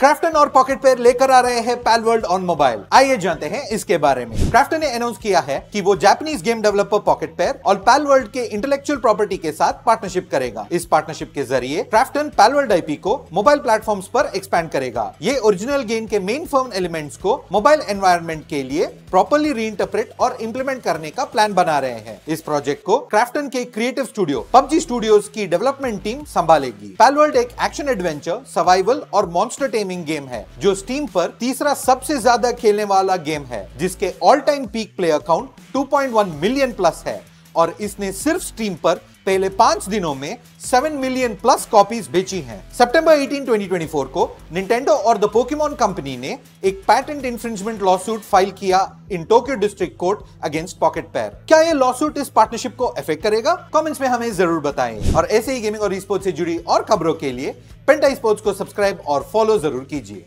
Krafton और pocket pair लेकर आ रहे हैं पैल वर्ल्ड ऑन मोबाइल आइए जानते हैं इसके बारे में क्राफ्टन ने अनाउंस किया है कि वो Japanese game developer Pocket Pair और पैल वर्ल्ड के इंटेलेक्चुअल प्रॉपर्टी के साथ पार्टनरशिप करेगा इस पार्टनरशिप के जरिए क्राफ्टन पैल वर्ल्ड आईपी को मोबाइल प्लेटफॉर्म पर एक्सपैंड करेगा ये ओरिजिनल गेम के मेन फर्म एलिमेंट्स को मोबाइल एनवायरमेंट के लिए प्रॉपरली री इंटरप्रेट और इम्प्लीमेंट करने का प्लान बना रहे हैं इस प्रोजेक्ट को क्राफ्टन के क्रिएटिव स्टूडियो पबजी स्टूडियोज की डेवलपमेंट टीम संभालेगी पैल वर्ल्ड एक एक्शन एडवेंचर सर्वाइवल और मॉन्स्टर टेम गेमिंग गेम है जो स्टीम पर तीसरा सबसे ज्यादा खेलने वाला गेम है जिसके all time peak play account 2.1 million plus है और इसने सिर्फ स्टीम पर पहले पांच दिनों में 7 मिलियन प्लस कॉपीज बेची हैं। सितंबर 18, 2024 को निंटेंडो और द पोकेमोन कंपनी ने एक पैटेंट इंफ्रिंजमेंट लॉसूट फाइल किया in Tokyo district court against Pocket Pair क्या ये लॉसूट इस पार्टनरशिप को इफेक्ट करेगा कमेंट्स में हमें जरूर बताएं और ऐसे ही गेमिंग और स्पोर्ट्स से जुड़ी और खबरों के लिए पेंटा स्पोर्ट्स को सब्सक्राइब और फॉलो जरूर कीजिए